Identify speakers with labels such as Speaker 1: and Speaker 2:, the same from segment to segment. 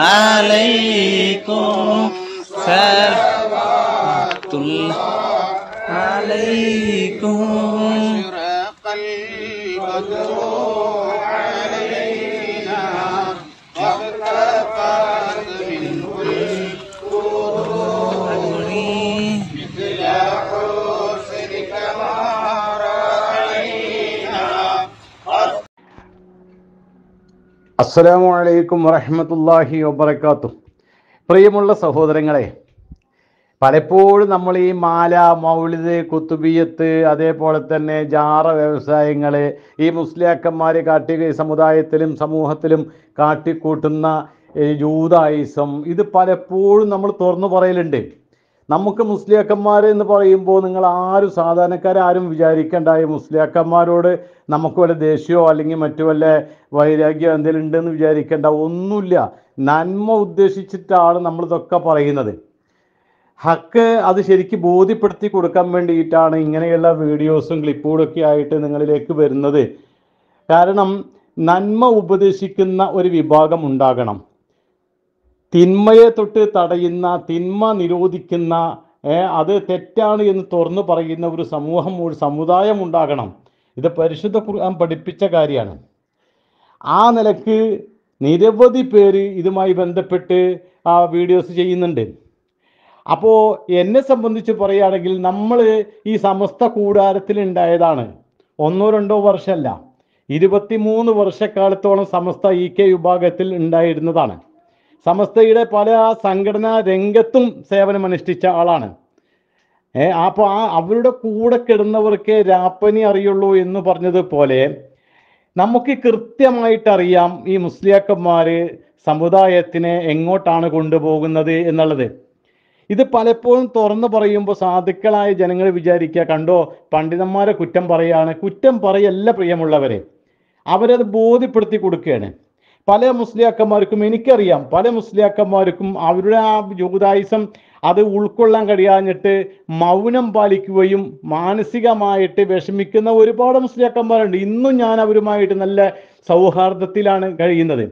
Speaker 1: عليكم صلوات الله عليكم അസ്സലാമു അലൈക്കും വറഹമത്തല്ലാഹി വബർക്കാത്തു പ്രിയമുള്ള സഹോദരങ്ങളെ പലപ്പോഴും നമ്മൾ ഈ മാല മൗലിത് കുത്തുബിയത്ത് അതേപോലെ തന്നെ ജാറ വ്യവസായങ്ങൾ ഈ മുസ്ലിയാക്കന്മാർ കാട്ടി സമുദായത്തിലും സമൂഹത്തിലും കാട്ടിക്കൂട്ടുന്ന ജൂതായുസം ഇത് പലപ്പോഴും നമ്മൾ തുറന്നു പറയലുണ്ട് നമുക്ക് മുസ്ലിയാക്കന്മാർ എന്ന് പറയുമ്പോൾ നിങ്ങൾ ആരും സാധാരണക്കാരും വിചാരിക്കേണ്ട ഈ മുസ്ലിയാക്കന്മാരോട് നമുക്ക് വല്ല ദേഷ്യമോ അല്ലെങ്കിൽ മറ്റു വല്ല വൈരാഗ്യമോ എന്തെങ്കിലും ഉണ്ടെന്ന് വിചാരിക്കേണ്ട ഒന്നുമില്ല നന്മ ഉദ്ദേശിച്ചിട്ടാണ് നമ്മളിതൊക്കെ പറയുന്നത് ഹക്ക് അത് ശരിക്ക് ബോധ്യപ്പെടുത്തി കൊടുക്കാൻ വേണ്ടിയിട്ടാണ് ഇങ്ങനെയുള്ള വീഡിയോസും ക്ലിപ്പുകളൊക്കെ ആയിട്ട് നിങ്ങളിലേക്ക് വരുന്നത് കാരണം നന്മ ഉപദേശിക്കുന്ന ഒരു വിഭാഗം ഉണ്ടാകണം തിന്മയെ തൊട്ട് തടയുന്ന തിന്മ നിരോധിക്കുന്ന അത് തെറ്റാണ് എന്ന് തുറന്നു പറയുന്ന ഒരു സമൂഹം ഒരു സമുദായം ഉണ്ടാകണം ഇത് പരിശുദ്ധ ഖുർആൻ പഠിപ്പിച്ച കാര്യമാണ് ആ നിലക്ക് നിരവധി പേര് ഇതുമായി ബന്ധപ്പെട്ട് ആ വീഡിയോസ് ചെയ്യുന്നുണ്ട് അപ്പോൾ എന്നെ സംബന്ധിച്ച് പറയുകയാണെങ്കിൽ നമ്മൾ ഈ സമസ്ത കൂടാരത്തിൽ ഉണ്ടായതാണ് ഒന്നോ രണ്ടോ വർഷമല്ല മൂന്ന് വർഷക്കാലത്തോളം സമസ്ത ഇ കെ വിഭാഗത്തിൽ ഉണ്ടായിരുന്നതാണ് സമസ്തയുടെ പല സംഘടനാ രംഗത്തും സേവനം അനുഷ്ഠിച്ച ആളാണ് ഏ അപ്പൊ ആ അവരുടെ കൂടെ കിടന്നവർക്ക് രാപ്പനി അറിയുള്ളൂ എന്ന് പറഞ്ഞതുപോലെ നമുക്ക് കൃത്യമായിട്ട് അറിയാം ഈ മുസ്ലിയാക്കന്മാര് സമുദായത്തിനെ എങ്ങോട്ടാണ് കൊണ്ടുപോകുന്നത് എന്നുള്ളത് ഇത് പലപ്പോഴും തുറന്നു പറയുമ്പോൾ സാധുക്കളായ ജനങ്ങൾ വിചാരിക്കുക കണ്ടോ പണ്ഡിതന്മാരെ കുറ്റം പറയാണ് കുറ്റം പറയല്ല പ്രിയമുള്ളവരെ അവരത് ബോധ്യപ്പെടുത്തി കൊടുക്കുകയാണ് പല മുസ്ലിയാക്കന്മാർക്കും എനിക്കറിയാം പല മുസ്ലിയാക്കന്മാർക്കും അവരുടെ ആ യൂതായുസം അത് ഉൾക്കൊള്ളാൻ കഴിയാഞ്ഞിട്ട് മൗനം പാലിക്കുകയും മാനസികമായിട്ട് വിഷമിക്കുന്ന ഒരുപാട് മുസ്ലിയാക്കന്മാരുണ്ട് ഇന്നും ഞാൻ അവരുമായിട്ട് നല്ല സൗഹാർദ്ദത്തിലാണ് കഴിയുന്നത്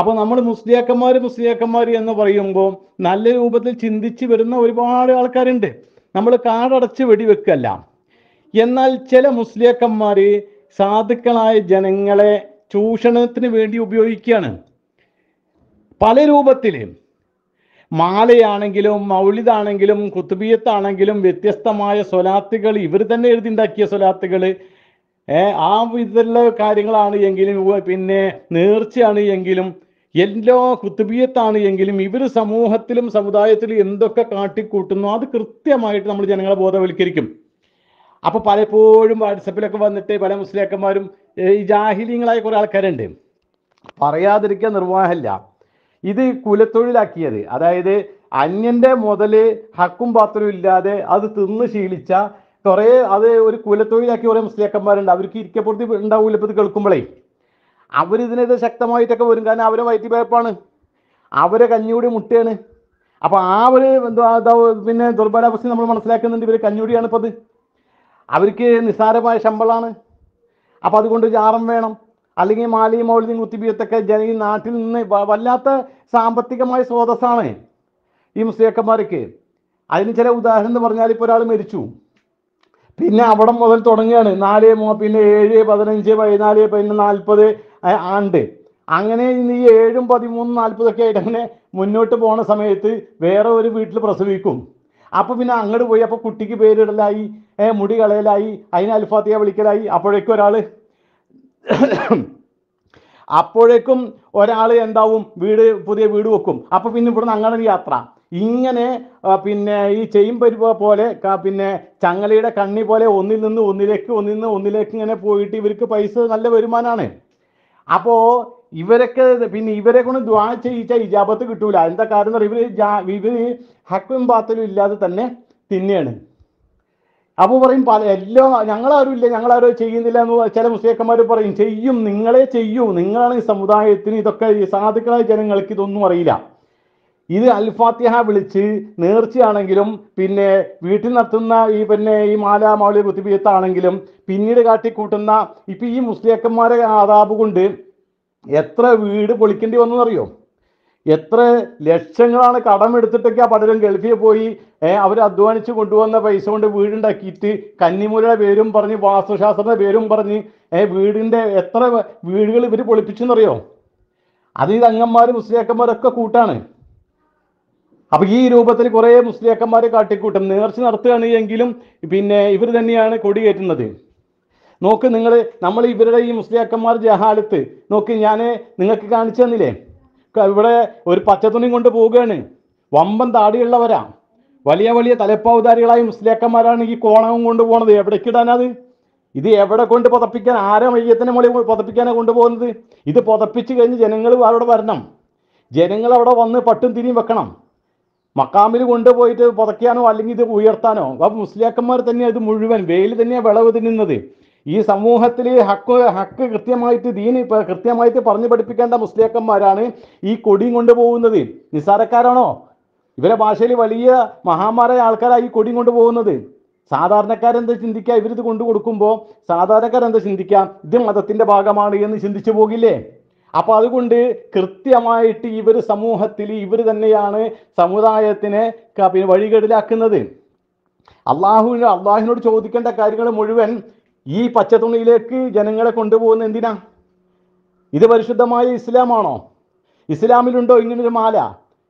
Speaker 1: അപ്പോൾ നമ്മൾ മുസ്ലിയാക്കന്മാർ മുസ്ലിയാക്കന്മാർ എന്ന് പറയുമ്പോൾ നല്ല രൂപത്തിൽ ചിന്തിച്ച് വരുന്ന ഒരുപാട് ആൾക്കാരുണ്ട് നമ്മൾ കാടടച്ച് വെടിവെക്കല്ല എന്നാൽ ചില മുസ്ലിയാക്കന്മാർ സാധുക്കളായ ജനങ്ങളെ ചൂഷണത്തിന് വേണ്ടി ഉപയോഗിക്കുകയാണ് പല രൂപത്തിൽ മാലയാണെങ്കിലും മൗലിദാണെങ്കിലും കുത്തുബിയത്താണെങ്കിലും വ്യത്യസ്തമായ സ്വലാത്തുകൾ ഇവർ തന്നെ എഴുതിണ്ടാക്കിയ സ്വലാത്തുകൾ ആ വിധത്തിലുള്ള കാര്യങ്ങളാണ് എങ്കിലും പിന്നെ നേർച്ചയാണ് എങ്കിലും എല്ലോ കുത്തുബിയത്താണ് എങ്കിലും ഇവർ സമൂഹത്തിലും സമുദായത്തിലും എന്തൊക്കെ കാട്ടിക്കൂട്ടുന്നു അത് കൃത്യമായിട്ട് നമ്മൾ ജനങ്ങളെ ബോധവൽക്കരിക്കും അപ്പോൾ പലപ്പോഴും വാട്സപ്പിലൊക്കെ വന്നിട്ട് പല മുസ്ലിയാക്കന്മാരും ഈ ജാഹിലിങ്ങളായ കുറേ ആൾക്കാരുണ്ട് പറയാതിരിക്കാൻ നിർവാഹമില്ല ഇത് കുലത്തൊഴിലാക്കിയത് അതായത് അന്യൻ്റെ മുതൽ ഹക്കും പാത്രവും ഇല്ലാതെ അത് തിന്ന് ശീലിച്ച കുറേ അത് ഒരു കുലത്തൊഴിലാക്കി കുറേ മുസ്ലിയാക്കന്മാരുണ്ട് അവർക്ക് ഇരിക്കപ്പുറത്ത് ഉണ്ടാവില്ല ഇപ്പോൾ ഇത് കേൾക്കുമ്പോഴേ അവരിതിനെതിരെ ശക്തമായിട്ടൊക്കെ വരും കാരണം അവരെ വയറ്റിപ്പയപ്പാണ് അവരെ കഞ്ഞിയുടെ മുട്ടയാണ് അപ്പോൾ ആ ഒരു എന്താ പിന്നെ ദുർബലാവസ്ഥ നമ്മൾ മനസ്സിലാക്കുന്നുണ്ട് ഇവർ കഞ്ഞൂടിയാണ് ഇപ്പോൾ അത് അവർക്ക് നിസ്സാരമായ ശമ്പളമാണ് അപ്പോൾ അതുകൊണ്ട് ജാറം വേണം അല്ലെങ്കിൽ മാലിയും മൗലിയും കുത്തിബിയത്തൊക്കെ ജന ഈ നാട്ടിൽ നിന്ന് വല്ലാത്ത സാമ്പത്തികമായ സ്രോതസ്സാണ് ഈ മുസ്ലിയാക്കന്മാരൊക്കെ അതിന് ചില ഉദാഹരണം എന്ന് പറഞ്ഞാൽ ഇപ്പോൾ ഒരാൾ മരിച്ചു പിന്നെ അവിടെ മുതൽ തുടങ്ങുകയാണ് നാല് പിന്നെ ഏഴ് പതിനഞ്ച് പതിനാല് പിന്നെ നാൽപ്പത് ആണ്ട് അങ്ങനെ ഇന്ന് ഈ ഏഴും പതിമൂന്നും നാൽപ്പതൊക്കെ ആയിട്ട് അങ്ങനെ മുന്നോട്ട് പോണ സമയത്ത് വേറെ ഒരു വീട്ടിൽ പ്രസവിക്കും അപ്പൊ പിന്നെ അങ്ങോട്ട് പോയി അപ്പൊ കുട്ടിക്ക് പേരിടലായി മുടി കളയലായി അതിന് അൽഫാത്തിയ വിളിക്കലായി അപ്പോഴേക്കും ഒരാള് അപ്പോഴേക്കും ഒരാൾ എന്താവും വീട് പുതിയ വീട് വെക്കും അപ്പൊ പിന്നെ ഇവിടുന്ന് അങ്ങനെ ഒരു യാത്ര ഇങ്ങനെ പിന്നെ ഈ ചെയിൻ പോലെ പിന്നെ ചങ്ങലയുടെ കണ്ണി പോലെ ഒന്നിൽ നിന്ന് ഒന്നിലേക്ക് ഒന്നിൽ നിന്ന് ഒന്നിലേക്ക് ഇങ്ങനെ പോയിട്ട് ഇവർക്ക് പൈസ നല്ല വരുമാനമാണ് അപ്പോ ഇവരൊക്കെ പിന്നെ ഇവരെ കൊണ്ട് ദ്വാ ചെയ്യിച്ച ഇജാബത്ത് കിട്ടൂല എന്താ കാരണം ഇവര് ഇവര് ഹക്കും പാത്തലും ഇല്ലാതെ തന്നെ തിന്നെയാണ് അപ്പൊ പറയും പല എല്ലാ ഞങ്ങളാരും ഇല്ല ഞങ്ങളാരും ചെയ്യുന്നില്ല എന്ന് ചില മുസ്ലിക്കന്മാർ പറയും ചെയ്യും നിങ്ങളെ ചെയ്യൂ നിങ്ങളാണ് ഈ സമുദായത്തിന് ഇതൊക്കെ സാധുക്കളായ ജനങ്ങൾക്ക് ഇതൊന്നും അറിയില്ല ഇത് അൽഫാത്തിഹ വിളിച്ച് നേർച്ചയാണെങ്കിലും പിന്നെ വീട്ടിൽ നടത്തുന്ന ഈ പിന്നെ ഈ മാല മൗലിക കുത്തിബീത്താണെങ്കിലും പിന്നീട് കാട്ടിക്കൂട്ടുന്ന ഇപ്പൊ ഈ മുസ്ലിയക്കന്മാരെ ആദാബ് കൊണ്ട് എത്ര വീട് പൊളിക്കേണ്ടി അറിയോ എത്ര ലക്ഷങ്ങളാണ് കടമെടുത്തിട്ടൊക്കെ ആ പലരും ഗൾഫിൽ പോയി അവർ അധ്വാനിച്ച് കൊണ്ടുവന്ന പൈസ കൊണ്ട് വീടുണ്ടാക്കിയിട്ട് കന്നിമൂലയുടെ പേരും പറഞ്ഞ് വാസ്തുശാസ്ത്രന്റെ പേരും പറഞ്ഞ് വീടിന്റെ എത്ര വീടുകൾ ഇവർ പൊളിപ്പിച്ചെന്നറിയോ അത് ഇത് തങ്ങന്മാരും മുസ്ലിയാക്കന്മാരൊക്കെ കൂട്ടാണ് അപ്പൊ ഈ രൂപത്തിൽ കുറെ മുസ്ലിയാക്കന്മാരെ കാട്ടിക്കൂട്ടും നേർച്ച നടത്തുകയാണ് എങ്കിലും പിന്നെ ഇവർ തന്നെയാണ് കൊടിയേറ്റുന്നത് നോക്ക് നിങ്ങൾ നമ്മൾ ഇവരുടെ ഈ മുസ്ലിയാക്കന്മാർ ജഹാലത്ത് നോക്ക് ഞാൻ നിങ്ങൾക്ക് കാണിച്ചു തന്നില്ലേ ഇവിടെ ഒരു തുണി കൊണ്ട് പോവുകയാണ് വമ്പൻ താടിയുള്ളവരാ വലിയ വലിയ തലപ്പാവുധാരികളായ മുസ്ലിയാക്കന്മാരാണ് ഈ കോണവും കൊണ്ടുപോകുന്നത് എവിടേക്കിടാനത് ഇത് എവിടെ കൊണ്ട് പുതപ്പിക്കാൻ ആരെ മയ്യത്തിൻ്റെ മുകളിൽ പുതപ്പിക്കാനാണ് കൊണ്ടുപോകുന്നത് ഇത് പുതപ്പിച്ച് കഴിഞ്ഞ് ജനങ്ങൾ അവിടെ വരണം ജനങ്ങൾ അവിടെ വന്ന് പട്ടും തിരിയും വെക്കണം മക്കാമിൽ കൊണ്ടുപോയിട്ട് പുതയ്ക്കാനോ അല്ലെങ്കിൽ ഇത് ഉയർത്താനോ അപ്പം മുസ്ലിയാക്കന്മാർ തന്നെയാണ് ഇത് മുഴുവൻ വെയിൽ തന്നെയാണ് വിളവ് തിന്നുന്നത് ഈ സമൂഹത്തിൽ ഹക്ക് ഹക്ക് കൃത്യമായിട്ട് ദീന് കൃത്യമായിട്ട് പറഞ്ഞു പഠിപ്പിക്കേണ്ട മുസ്ലിയാക്കന്മാരാണ് ഈ കൊടിയും കൊണ്ടുപോകുന്നത് നിസ്സാരക്കാരാണോ ഇവരെ ഭാഷയിൽ വലിയ മഹാന്മാരായ ആൾക്കാരായി ഈ കൊടിയും കൊണ്ടുപോകുന്നത് സാധാരണക്കാരെന്താ ചിന്തിക്കുക ഇവരിത് കൊണ്ടു കൊടുക്കുമ്പോൾ സാധാരണക്കാരെന്താ ചിന്തിക്കുക ഇത് മതത്തിന്റെ ഭാഗമാണ് എന്ന് ചിന്തിച്ചു പോകില്ലേ അപ്പൊ അതുകൊണ്ട് കൃത്യമായിട്ട് ഇവർ സമൂഹത്തിൽ ഇവർ തന്നെയാണ് സമുദായത്തിനെ പിന്നെ വഴികേടിലാക്കുന്നത് അള്ളാഹുവിന് അള്ളാഹുവിനോട് ചോദിക്കേണ്ട കാര്യങ്ങൾ മുഴുവൻ ഈ പച്ചത്തുണിയിലേക്ക് ജനങ്ങളെ കൊണ്ടുപോകുന്ന എന്തിനാ ഇത് പരിശുദ്ധമായ ഇസ്ലാമാണോ ഇസ്ലാമിലുണ്ടോ ഇങ്ങനൊരു മാല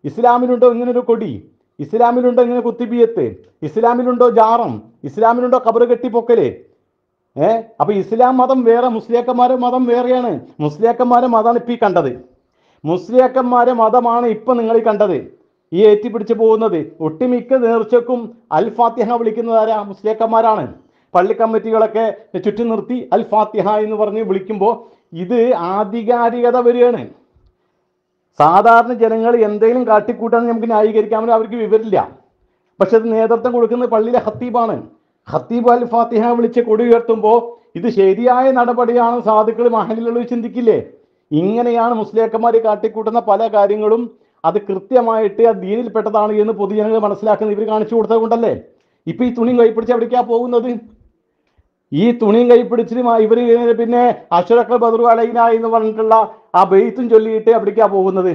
Speaker 1: ഇസ്ലാമിലുണ്ടോ ഇങ്ങനൊരു കൊടി ഇസ്ലാമിലുണ്ടോ ഇങ്ങനെ കുത്തിബിയത്ത് ഇസ്ലാമിലുണ്ടോ ജാറം ഇസ്ലാമിലുണ്ടോ കബറ് കെട്ടിപ്പൊക്കല് ഏ അപ്പൊ ഇസ്ലാം മതം വേറെ മുസ്ലിയാക്കന്മാരെ മതം വേറെയാണ് മുസ്ലിയാക്കന്മാരെ മതമാണ് ഇപ്പൊ ഈ കണ്ടത് മുസ്ലിയാക്കന്മാരെ മതമാണ് ഇപ്പൊ നിങ്ങൾ ഈ കണ്ടത് ഈ ഏറ്റിപ്പിടിച്ചു പോകുന്നത് ഒട്ടുമിക്ക നേർച്ചക്കും അൽ ഫാത്തിഹ വിളിക്കുന്നത് ആരാ മുസ്ലിയാക്കന്മാരാണ് പള്ളി കമ്മിറ്റികളൊക്കെ ചുറ്റി നിർത്തി അൽ ഫാത്തിഹ എന്ന് പറഞ്ഞ് വിളിക്കുമ്പോൾ ഇത് ആധികാരികത വരികയാണ് സാധാരണ ജനങ്ങൾ എന്തെങ്കിലും കാട്ടിക്കൂട്ടാൻ നമുക്ക് ന്യായീകരിക്കാമെങ്കിൽ അവർക്ക് വിവരമില്ല പക്ഷെ അത് നേതൃത്വം കൊടുക്കുന്നത് പള്ളിയിലെ ഹത്തീബാണ് ഖത്തീബ് അൽ ഫാത്തിഹ വിളിച്ച് കൊടി ഉയർത്തുമ്പോൾ ഇത് ശരിയായ നടപടിയാണ് സാധുക്കൾ മഹലിലുള്ളവർ ചിന്തിക്കില്ലേ ഇങ്ങനെയാണ് മുസ്ലിയക്കന്മാർ കാട്ടിക്കൂട്ടുന്ന പല കാര്യങ്ങളും അത് കൃത്യമായിട്ട് ആ ദീനിൽപ്പെട്ടതാണ് എന്ന് പൊതുജനങ്ങൾ മനസ്സിലാക്കുന്ന ഇവർ കാണിച്ചു കൊടുത്തത് കൊണ്ടല്ലേ ഇപ്പൊ ഈ തുണിയും കൈപ്പിടിച്ച് എവിടേക്കാ പോകുന്നത് ഈ തുണിയും കൈപ്പിടിച്ചിട്ട് ഇവർ പിന്നെ അക്ഷരക്കൾ ബദറു അലൈന എന്ന് പറഞ്ഞിട്ടുള്ള ആ ബെയ്ത്തും ചൊല്ലിയിട്ട് എവിടേക്കാ പോകുന്നത്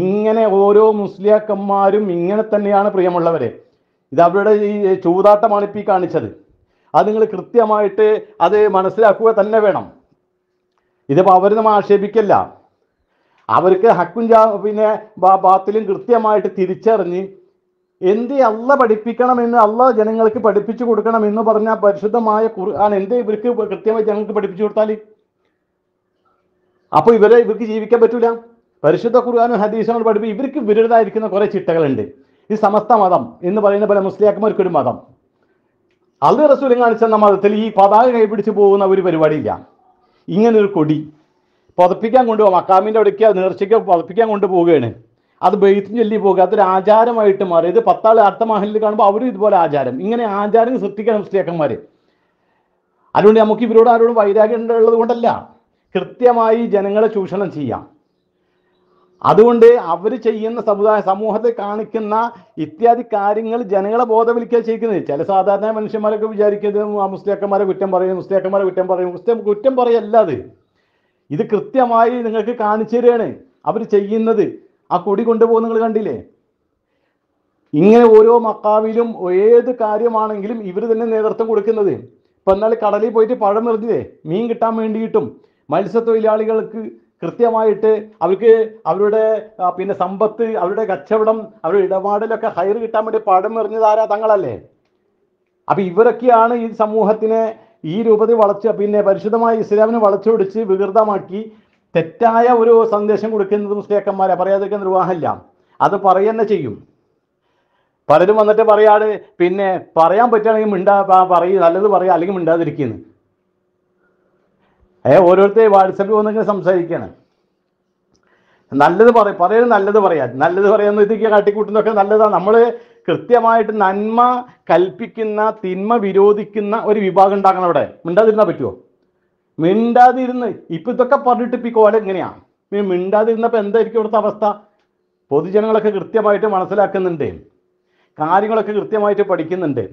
Speaker 1: ഇങ്ങനെ ഓരോ മുസ്ലിയാക്കന്മാരും ഇങ്ങനെ തന്നെയാണ് പ്രിയമുള്ളവരെ ഇത് അവരുടെ ഈ ചൂതാട്ടമാണ് ഇപ്പോൾ ഈ കാണിച്ചത് അത് നിങ്ങൾ കൃത്യമായിട്ട് അത് മനസ്സിലാക്കുക തന്നെ വേണം ഇതിപ്പോൾ അവരൊന്നും ആക്ഷേപിക്കല്ല അവർക്ക് ഹക്കും ചാ പിന്നെ ബാത്തിലും കൃത്യമായിട്ട് തിരിച്ചറിഞ്ഞ് എന്ത് അല്ല പഠിപ്പിക്കണമെന്ന് അല്ല ജനങ്ങൾക്ക് പഠിപ്പിച്ചു കൊടുക്കണം എന്ന് പറഞ്ഞ പരിശുദ്ധമായ ഖുർആൻ എന്ത് ഇവർക്ക് കൃത്യമായി ജനങ്ങൾക്ക് പഠിപ്പിച്ചു കൊടുത്താൽ അപ്പോൾ ഇവരെ ഇവർക്ക് ജീവിക്കാൻ പറ്റൂല പരിശുദ്ധ കുറുവാനും ഹദീസങ്ങൾ പഠിപ്പിക്കും ഇവർക്ക് വിരുദ്ധമായിരിക്കുന്ന കുറേ ചിട്ടകളുണ്ട് ഈ സമസ്ത മതം എന്ന് പറയുന്ന പോലെ മുസ്ലിയാക്കന്മാർക്ക് ഒരു മതം അത് റസൂലും കാണിച്ച മതത്തിൽ ഈ പതാക കൈപിടിച്ച് പോകുന്ന ഒരു പരിപാടിയില്ല ഇങ്ങനൊരു കൊടി പുതപ്പിക്കാൻ കൊണ്ടുപോകാം മക്കാമിൻ്റെ അവിടേക്ക് നേർച്ചയ്ക്ക് പുതപ്പിക്കാൻ കൊണ്ടുപോവുകയാണ് അത് ബെയ്ത്തും ചൊല്ലി പോകുക അതൊരു ആചാരമായിട്ട് മാറി ഇത് പത്താൾ അടുത്ത മഹലിൽ കാണുമ്പോൾ അവരും ഇതുപോലെ ആചാരം ഇങ്ങനെ ആചാരം സൃഷ്ടിക്കണം മുസ്ലിയാക്കന്മാർ അതുകൊണ്ട് നമുക്ക് ഇവരോട് ആരോടും വൈരാഗ്യം ഉള്ളത് കൊണ്ടല്ല കൃത്യമായി ജനങ്ങളെ ചൂഷണം ചെയ്യാം അതുകൊണ്ട് അവർ ചെയ്യുന്ന സമുദായ സമൂഹത്തെ കാണിക്കുന്ന ഇത്യാദി കാര്യങ്ങൾ ജനങ്ങളെ ബോധവൽക്കാൻ ചെയ്യുന്നത് ചില സാധാരണ മനുഷ്യന്മാരൊക്കെ വിചാരിക്കുന്നത് മുസ്ലിയാക്കന്മാരെ കുറ്റം പറയും മുസ്ലിയാക്കന്മാരെ കുറ്റം പറയും മുസ്ലിം കുറ്റം പറയല്ല അത് ഇത് കൃത്യമായി നിങ്ങൾക്ക് കാണിച്ചു തരികയാണ് അവർ ചെയ്യുന്നത് ആ കൊടി കൊണ്ടുപോകുന്ന നിങ്ങൾ കണ്ടില്ലേ ഇങ്ങനെ ഓരോ മക്കാവിലും ഏത് കാര്യമാണെങ്കിലും ഇവർ തന്നെ നേതൃത്വം കൊടുക്കുന്നത് ഇപ്പം എന്നാൽ കടലിൽ പോയിട്ട് പഴം നിറഞ്ഞില്ലേ മീൻ കിട്ടാൻ വേണ്ടിയിട്ടും മത്സ്യത്തൊഴിലാളികൾക്ക് കൃത്യമായിട്ട് അവർക്ക് അവരുടെ പിന്നെ സമ്പത്ത് അവരുടെ കച്ചവടം അവരുടെ ഇടപാടിലൊക്കെ ഹയർ കിട്ടാൻ വേണ്ടി പാടം എറിഞ്ഞതാരാ തങ്ങളല്ലേ അപ്പൊ ഇവരൊക്കെയാണ് ഈ സമൂഹത്തിനെ ഈ രൂപത്തിൽ വളച്ച് പിന്നെ പരിശുദ്ധമായ ഇസ്ലാമിനെ വളച്ചൊടിച്ച് വികൃതമാക്കി തെറ്റായ ഒരു സന്ദേശം കൊടുക്കുന്നത് മുസ്ലിയാക്കന്മാരെ പറയാതൊക്കെ നിർവാഹമില്ല അത് പറയുന്നെ ചെയ്യും പലരും വന്നിട്ട് പറയാട് പിന്നെ പറയാൻ പറ്റുകയാണെങ്കിൽ മിണ്ടാ പറയും നല്ലത് പറയാം അല്ലെങ്കിൽ മിണ്ടാതിരിക്കുന്നു അതായത് ഓരോരുത്തർ വാട്സപ്പിൽ വന്നിങ്ങനെ സംസാരിക്കുകയാണ് നല്ലത് പറയും പറയുന്നത് നല്ലത് പറയാ നല്ലത് പറയാമെന്ന് ഇതൊക്കെ കാട്ടിക്കൂട്ടുന്നൊക്കെ നല്ലതാണ് നമ്മൾ കൃത്യമായിട്ട് നന്മ കൽപ്പിക്കുന്ന തിന്മ വിരോധിക്കുന്ന ഒരു വിഭാഗം ഉണ്ടാക്കണം അവിടെ മിണ്ടാതിരുന്നാൽ പറ്റുമോ മിണ്ടാതിരുന്ന് ഇപ്പം ഇതൊക്കെ പറഞ്ഞിട്ട് ഇപ്പം കോല എങ്ങനെയാണ് ഇനി മിണ്ടാതിരുന്നപ്പോൾ എന്തായിരിക്കും ഇവിടുത്തെ അവസ്ഥ പൊതുജനങ്ങളൊക്കെ കൃത്യമായിട്ട് മനസ്സിലാക്കുന്നുണ്ട് കാര്യങ്ങളൊക്കെ കൃത്യമായിട്ട് പഠിക്കുന്നുണ്ട്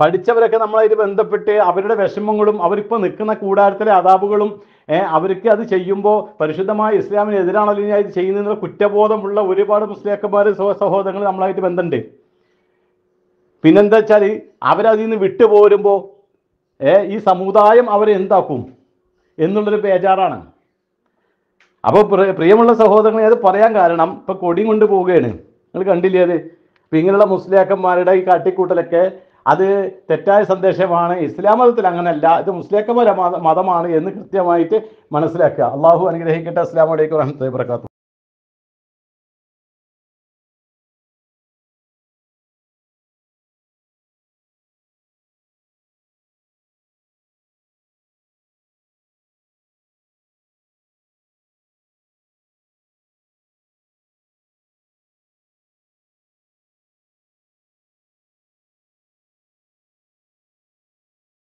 Speaker 1: പഠിച്ചവരൊക്കെ നമ്മളതിൽ ബന്ധപ്പെട്ട് അവരുടെ വിഷമങ്ങളും അവരിപ്പോൾ നിൽക്കുന്ന കൂടാരത്തിലെ അതാപുകളും അവർക്ക് അത് ചെയ്യുമ്പോൾ പരിശുദ്ധമായ ഇസ്ലാമിന് എതിരാണല്ലോ ഞാൻ ഇത് ചെയ്യുന്നതിനുള്ള കുറ്റബോധമുള്ള ഒരുപാട് മുസ്ലിയാക്കന്മാർ സഹോദരങ്ങൾ നമ്മളായിട്ട് ബന്ധമുണ്ട് പിന്നെന്താ വെച്ചാൽ അവരതിൽ നിന്ന് വിട്ടുപോരുമ്പോൾ ഈ സമുദായം അവരെ എന്താക്കും എന്നുള്ളൊരു ബേജാറാണ് അപ്പോൾ പ്രിയമുള്ള സഹോദരങ്ങളെ അത് പറയാൻ കാരണം ഇപ്പം കൊടിയും പോവുകയാണ് നിങ്ങൾ കണ്ടില്ലേ അത് ഇപ്പം ഇങ്ങനെയുള്ള മുസ്ലിയാക്കന്മാരുടെ ഈ കാട്ടിക്കൂട്ടലൊക്കെ അത് തെറ്റായ സന്ദേശമാണ് ഇസ്ലാം മതത്തിൽ അങ്ങനെയല്ല ഇത് മുസ്ലിക്കമത മതമാണ് എന്ന് കൃത്യമായിട്ട് മനസ്സിലാക്കുക അള്ളാഹു അനുഗ്രഹിക്കട്ടെ അസ്ലാം വലൈക്കും വരഹമുല്ലാ വർക്കാത്തു